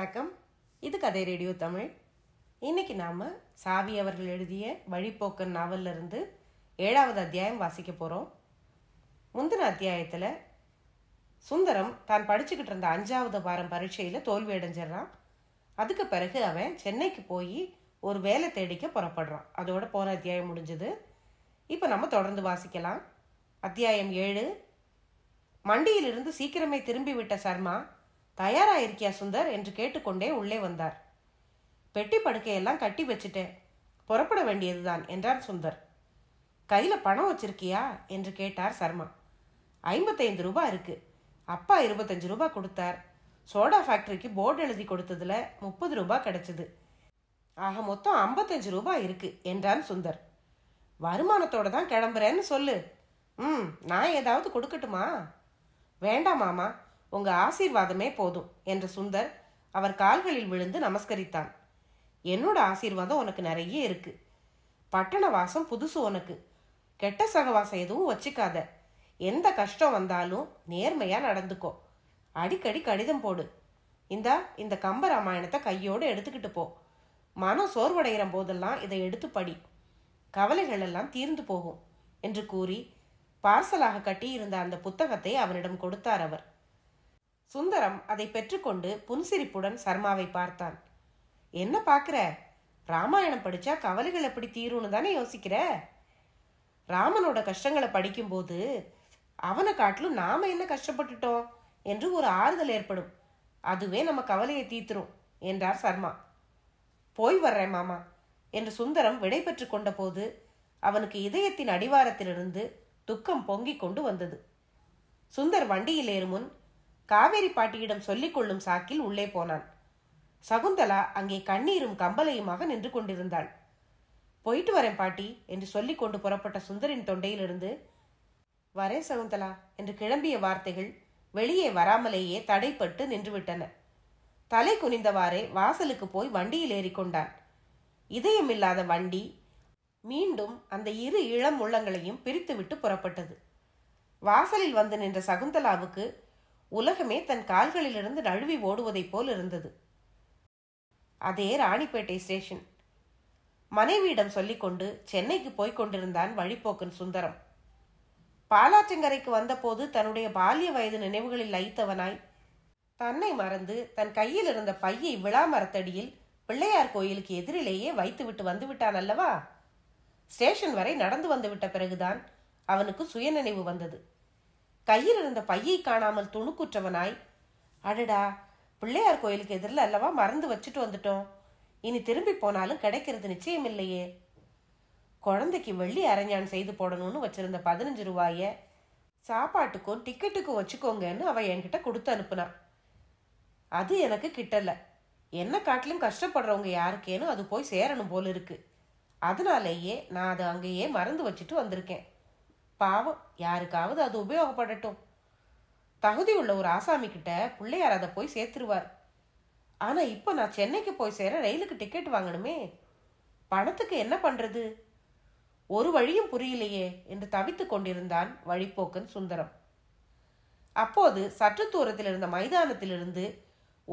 வணக்கம் இது கதை ரேடியோ தமிழ் இன்னைக்கு நாம் சாவி அவர்கள் எழுதிய வழிப்போக்கன் இருந்து ஏழாவது அத்தியாயம் வாசிக்க போகிறோம் முந்தின அத்தியாயத்தில் சுந்தரம் தான் படிச்சுக்கிட்டு இருந்த அஞ்சாவது வாரம் பரீட்சையில தோல்வி அடைஞ்சிடறான் அதுக்கு பிறகு அவன் சென்னைக்கு போய் ஒரு வேலை தேடிக்க புறப்படுறான் அதோட போன அத்தியாயம் முடிஞ்சது இப்போ நம்ம தொடர்ந்து வாசிக்கலாம் அத்தியாயம் ஏழு மண்டியிலிருந்து சீக்கிரமே திரும்பிவிட்ட சர்மா தயாராயிருக்கியா சுந்தர் என்று கேட்டுக்கொண்டே உள்ளே வந்தார் பெட்டி படுக்கையெல்லாம் கட்டி வச்சுட்டேன் புறப்பட வேண்டியதுதான் என்றார் சுந்தர் கையில் பணம் வச்சிருக்கியா என்று கேட்டார் சர்மா ஐம்பத்தைந்து ரூபா இருக்கு அப்பா இருபத்தஞ்சு ரூபா கொடுத்தார் சோடா ஃபேக்ட்ரிக்கு போர்டு எழுதி கொடுத்ததுல முப்பது ரூபா கிடைச்சது ஆக மொத்தம் ஐம்பத்தஞ்சு ரூபா இருக்கு என்றான் சுந்தர் வருமானத்தோட தான் கிளம்புறேன்னு சொல்லு ம் நான் ஏதாவது கொடுக்கட்டுமா வேண்டாம் மாமா உங்க ஆசீர்வாதமே போதும் என்ற சுந்தர் அவர் கால்களில் விழுந்து நமஸ்கரித்தான் என்னோட ஆசீர்வாதம் உனக்கு நிறைய இருக்கு பட்டண வாசம் புதுசு உனக்கு கெட்ட சகவாசம் எதுவும் வச்சுக்காத எந்த கஷ்டம் வந்தாலும் நேர்மையா நடந்துக்கோ அடிக்கடி கடிதம் போடு இந்தா இந்த கம்ப ராமாயணத்தை கையோடு எடுத்துக்கிட்டு போ மனம் சோர்வடைகிற போதெல்லாம் இதை எடுத்து படி கவலைகள் எல்லாம் தீர்ந்து போகும் என்று கூறி பார்சலாக கட்டியிருந்த அந்த புத்தகத்தை அவனிடம் கொடுத்தார் அவர் சுந்தரம் அதை பெற்றுக்கொண்டு புன்சிரிப்புடன் சர்மாவை பார்த்தான் என்ன பார்க்குற ராமாயணம் படிச்சா கவலைகள் எப்படி தீரும்னு தானே யோசிக்கிற ராமனோட கஷ்டங்களை படிக்கும்போது அவனை காட்டிலும் நாம் என்ன கஷ்டப்பட்டுட்டோம் என்று ஒரு ஆறுதல் ஏற்படும் அதுவே நம்ம கவலையை தீர்த்துரும் என்றார் சர்மா போய் வர்றேன் மாமா என்று சுந்தரம் விடை பெற்று கொண்ட போது அவனுக்கு இதயத்தின் அடிவாரத்திலிருந்து துக்கம் பொங்கிக் கொண்டு வந்தது சுந்தர் வண்டியில் ஏறும் முன் காவேரி பாட்டியிடம் சொல்லிக் கொள்ளும் சாக்கில் உள்ளே போனான் சகுந்தலா அங்கே கண்ணீரும் கம்பலையுமாக நின்று கொண்டிருந்தாள் போயிட்டு வரேன் பாட்டி என்று சொல்லிக் கொண்டு புறப்பட்ட சுந்தரின் தொண்டையிலிருந்து வரேன் சகுந்தலா என்று கிளம்பிய வார்த்தைகள் வெளியே வராமலேயே தடைப்பட்டு நின்றுவிட்டன தலை குனிந்தவாறே வாசலுக்கு போய் வண்டியில் ஏறிக்கொண்டான் இதயமில்லாத வண்டி மீண்டும் அந்த இரு இளம் உள்ளங்களையும் பிரித்துவிட்டு புறப்பட்டது வாசலில் வந்து நின்ற சகுந்தலாவுக்கு உலகமே தன் கால்களிலிருந்து நழுவி ஓடுவதைப் போல் இருந்தது அதே ராணிப்பேட்டை ஸ்டேஷன் மனைவியிடம் சொல்லிக்கொண்டு சென்னைக்கு போய்க் கொண்டிருந்தான் வழிப்போக்கன் சுந்தரம் பாலாற்றங்கரைக்கு வந்தபோது தன்னுடைய பால்ய வயது நினைவுகளில் லயித்தவனாய் தன்னை மறந்து தன் கையில் இருந்த பையை விழாமரத்தடியில் பிள்ளையார் கோயிலுக்கு எதிரிலேயே வைத்துவிட்டு வந்துவிட்டான் அல்லவா ஸ்டேஷன் வரை நடந்து வந்துவிட்ட பிறகுதான் அவனுக்கு சுயநினைவு வந்தது கையில் இருந்த பையை காணாமல் துணுக்குற்றவனாய் அடடா பிள்ளையார் கோயிலுக்கு எதிரில் அல்லவா மறந்து வச்சுட்டு வந்துட்டோம் இனி திரும்பி போனாலும் கிடைக்கிறது நிச்சயம் இல்லையே குழந்தைக்கு வெள்ளி அரைஞான் செய்து போடணும்னு வச்சிருந்த பதினஞ்சு ரூபாய சாப்பாட்டுக்கும் டிக்கெட்டுக்கும் வச்சுக்கோங்கன்னு அவன் என்கிட்ட கொடுத்து அனுப்புனான் அது எனக்கு கிட்டல என்ன காட்டிலும் கஷ்டப்படுறவங்க யாருக்கேனும் அது போய் சேரணும் போல இருக்கு அதனாலேயே நான் அதை அங்கேயே மறந்து வச்சுட்டு வந்திருக்கேன் பாவம் யாருக்காவது அது உபயோகப்படட்டும் தகுதி உள்ள ஒரு ஆசாமி கிட்ட பிள்ளையார் அதை போய் சேர்த்துருவார் ஆனால் இப்போ நான் சென்னைக்கு போய் சேர ரயிலுக்கு டிக்கெட் வாங்கணுமே பணத்துக்கு என்ன பண்ணுறது ஒரு வழியும் புரியலையே என்று தவித்துக் கொண்டிருந்தான் வழிப்போக்கன் சுந்தரம் அப்போது சற்று தூரத்தில் இருந்த மைதானத்திலிருந்து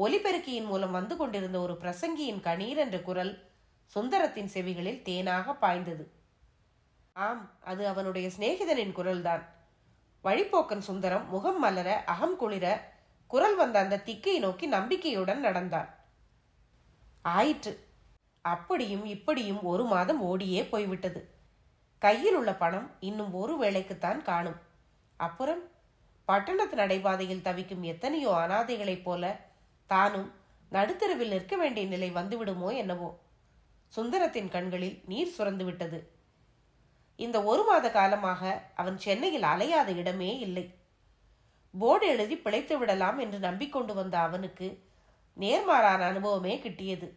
ஒலிபெருக்கியின் மூலம் வந்து கொண்டிருந்த ஒரு பிரசங்கியின் கணீர் என்ற குரல் சுந்தரத்தின் செவிகளில் தேனாக பாய்ந்தது ஆம் அது அவனுடைய சிநேகிதனின் குரல்தான் வழிப்போக்கன் சுந்தரம் முகம் மலர அகம் குளிர குரல் வந்த அந்த திக்கை நோக்கி நம்பிக்கையுடன் நடந்தான் ஆயிற்று அப்படியும் இப்படியும் ஒரு மாதம் ஓடியே போய்விட்டது கையில் உள்ள பணம் இன்னும் ஒரு வேளைக்குத்தான் காணும் அப்புறம் பட்டணத்து நடைபாதையில் தவிக்கும் எத்தனையோ அனாதைகளைப் போல தானும் நடுத்தருவில் நிற்க வேண்டிய நிலை வந்துவிடுமோ என்னவோ சுந்தரத்தின் கண்களில் நீர் சுரந்துவிட்டது இந்த ஒரு மாத காலமாக அவன் சென்னையில் அலையாத இடமே இல்லை போர்டு எழுதி பிழைத்து விடலாம் என்று நம்பிக்கொண்டு வந்த அவனுக்கு நேர்மாறான அனுபவமே கிட்டியது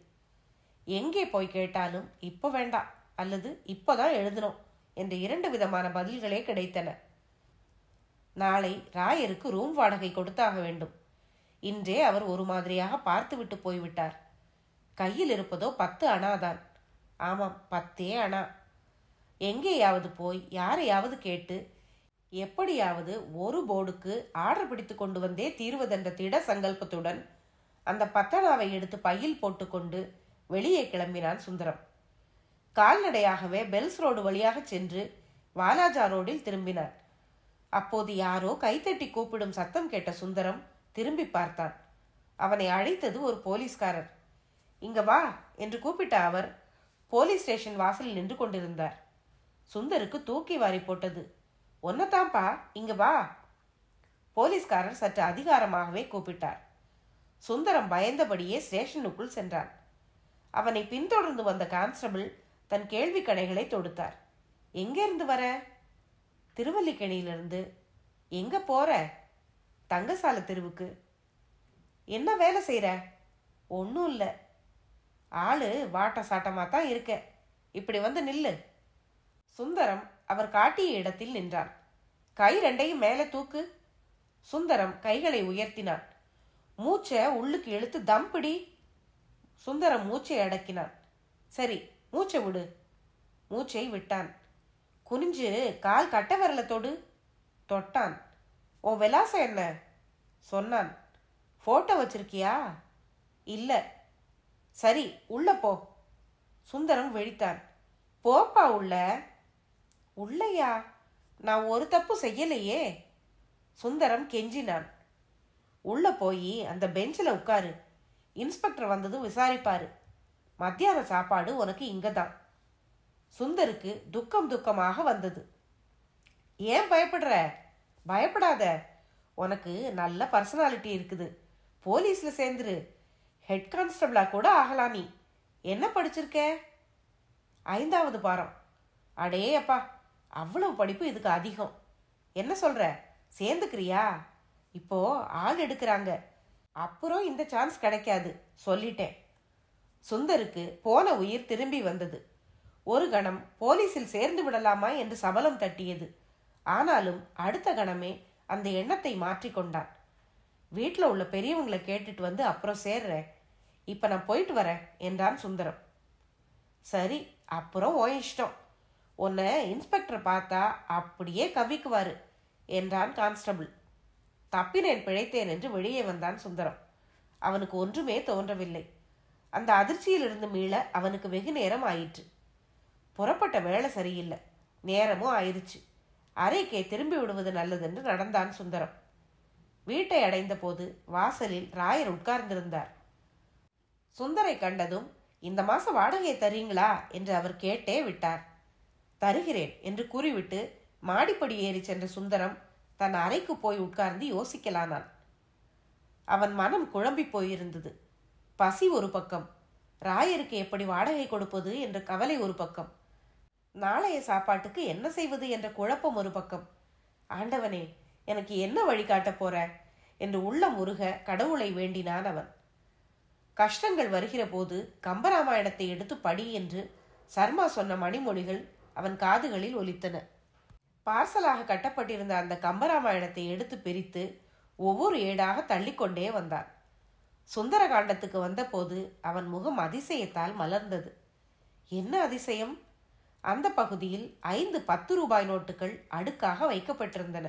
எங்கே போய் கேட்டாலும் இப்போ வேண்டாம் அல்லது இப்போதான் எழுதணும் என்ற இரண்டு விதமான பதில்களே கிடைத்தன நாளை ராயருக்கு ரூம் வாடகை கொடுத்தாக வேண்டும் இன்றே அவர் ஒரு மாதிரியாக பார்த்துவிட்டு போய்விட்டார் கையில் இருப்பதோ பத்து அணாதான் ஆமாம் பத்தே அணா எங்கேயாவது போய் யாரையாவது கேட்டு எப்படியாவது ஒரு போர்டுக்கு ஆர்டர் பிடித்து கொண்டு வந்தே தீர்வதென்ற திட சங்கல்பத்துடன் அந்த பத்தனாவை எடுத்து பையில் போட்டுக்கொண்டு வெளியே கிளம்பினான் சுந்தரம் கால்நடையாகவே பெல்ஸ் ரோடு வழியாக சென்று வாலாஜா ரோடில் திரும்பினார் அப்போது யாரோ கைத்தட்டி கூப்பிடும் சத்தம் கேட்ட சுந்தரம் திரும்பி பார்த்தான் அவனை அழைத்தது ஒரு போலீஸ்காரர் இங்க வா என்று கூப்பிட்ட அவர் போலீஸ் ஸ்டேஷன் வாசலில் நின்று கொண்டிருந்தார் சுந்தருக்கு தூக்கி வாரி போட்டது ஒன்னதாம்பா இங்க வா போலீஸ்காரர் சற்று அதிகாரமாகவே கூப்பிட்டார் சுந்தரம் பயந்தபடியே ஸ்டேஷனுக்குள் சென்றான் அவனை பின்தொடர்ந்து வந்த கான்ஸ்டபிள் தன் கேள்வி கடைகளை தொடுத்தார் எங்கேருந்து வர திருவல்லிக்கணியிலிருந்து எங்கே போகிற தங்கசால தெருவுக்கு என்ன வேலை செய்கிற ஒன்றும் இல்லை ஆளு வாட்ட சாட்டமாக தான் இருக்க இப்படி வந்து நில்லு சுந்தரம் அவர் காட்டிய இடத்தில் நின்றான் கை ரெண்டையும் மேலே தூக்கு சுந்தரம் கைகளை உயர்த்தினான் மூச்சை உள்ளுக்கு இழுத்து தம் பிடி சுந்தரம் மூச்சை அடக்கினான் சரி மூச்சை விடு மூச்சை விட்டான் குனிஞ்சு கால் கட்ட வரல தொடு தொட்டான் ஓ விலாசம் என்ன சொன்னான் ஃபோட்டோ வச்சிருக்கியா இல்லை சரி உள்ள போ சுந்தரம் வெடித்தான் போப்பா உள்ள உள்ளையா நான் ஒரு தப்பு செய்யலையே சுந்தரம் கெஞ்சினான் உள்ளே போய் அந்த பெஞ்சில் உட்காரு இன்ஸ்பெக்டர் வந்ததும் விசாரிப்பாரு மத்தியான சாப்பாடு உனக்கு இங்கே தான் சுந்தருக்கு துக்கம் துக்கமாக வந்தது ஏன் பயப்படுற பயப்படாத உனக்கு நல்ல பர்சனாலிட்டி இருக்குது போலீஸில் சேர்ந்துரு ஹெட் கான்ஸ்டபிளாக கூட ஆகலாம் நீ என்ன படிச்சிருக்க ஐந்தாவது பாரம் அடே அப்பா அவ்வளவு படிப்பு இதுக்கு அதிகம் என்ன சொல்கிற சேர்ந்துக்கிறியா இப்போ ஆள் எடுக்கிறாங்க அப்புறம் இந்த சான்ஸ் கிடைக்காது சொல்லிட்டேன் சுந்தருக்கு போன உயிர் திரும்பி வந்தது ஒரு கணம் போலீஸில் சேர்ந்து விடலாமா என்று சபலம் தட்டியது ஆனாலும் அடுத்த கணமே அந்த எண்ணத்தை மாற்றிக்கொண்டான் வீட்டில் உள்ள பெரியவங்களை கேட்டுட்டு வந்து அப்புறம் சேர்றேன் இப்போ நான் போயிட்டு வரேன் என்றான் சுந்தரம் சரி அப்புறம் ஓ இஷ்டம் உன்னை இன்ஸ்பெக்டர் பார்த்தா அப்படியே கவிக்குவார் என்றான் கான்ஸ்டபிள் தப்பினேன் பிழைத்தேன் என்று வெளியே வந்தான் சுந்தரம் அவனுக்கு ஒன்றுமே தோன்றவில்லை அந்த அதிர்ச்சியிலிருந்து மீள அவனுக்கு வெகு நேரம் ஆயிற்று புறப்பட்ட வேலை சரியில்லை நேரமும் ஆயிடுச்சு அறைக்கே திரும்பி விடுவது நல்லதென்று நடந்தான் சுந்தரம் வீட்டை அடைந்த போது வாசலில் ராயர் உட்கார்ந்திருந்தார் சுந்தரை கண்டதும் இந்த மாசம் வாடகையை தரீங்களா என்று அவர் கேட்டே விட்டார் தருகிறேன் என்று கூறிவிட்டு மாடிப்படி ஏறி சென்ற சுந்தரம் தன் அறைக்கு போய் உட்கார்ந்து யோசிக்கலானான் அவன் மனம் குழம்பி போயிருந்தது பசி ஒரு பக்கம் ராயருக்கு எப்படி வாடகை கொடுப்பது என்ற கவலை ஒரு பக்கம் நாளைய சாப்பாட்டுக்கு என்ன செய்வது என்ற குழப்பம் ஒரு பக்கம் ஆண்டவனே எனக்கு என்ன வழிகாட்டப் போற என்று உள்ளம் உருக கடவுளை வேண்டினான் அவன் கஷ்டங்கள் வருகிற போது கம்பராமாயணத்தை எடுத்து படி என்று சர்மா சொன்ன மணிமொழிகள் அவன் காதுகளில் ஒலித்தன பார்சலாக கட்டப்பட்டிருந்த அந்த கம்பராமாயணத்தை எடுத்து பிரித்து ஒவ்வொரு ஏடாக தள்ளிக்கொண்டே வந்தான் சுந்தர காண்டத்துக்கு வந்தபோது அவன் முகம் அதிசயத்தால் மலர்ந்தது என்ன அதிசயம் அந்த பகுதியில் ஐந்து பத்து ரூபாய் நோட்டுகள் அடுக்காக வைக்கப்பட்டிருந்தன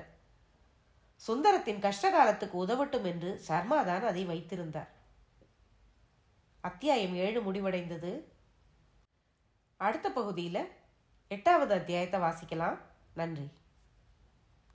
சுந்தரத்தின் கஷ்டகாலத்துக்கு உதவட்டும் என்று சர்மாதான் அதை வைத்திருந்தார் அத்தியாயம் ஏழு முடிவடைந்தது அடுத்த பகுதியில் எட்டாவது அத்தியாயத்தை வாசிக்கலாம் நன்றி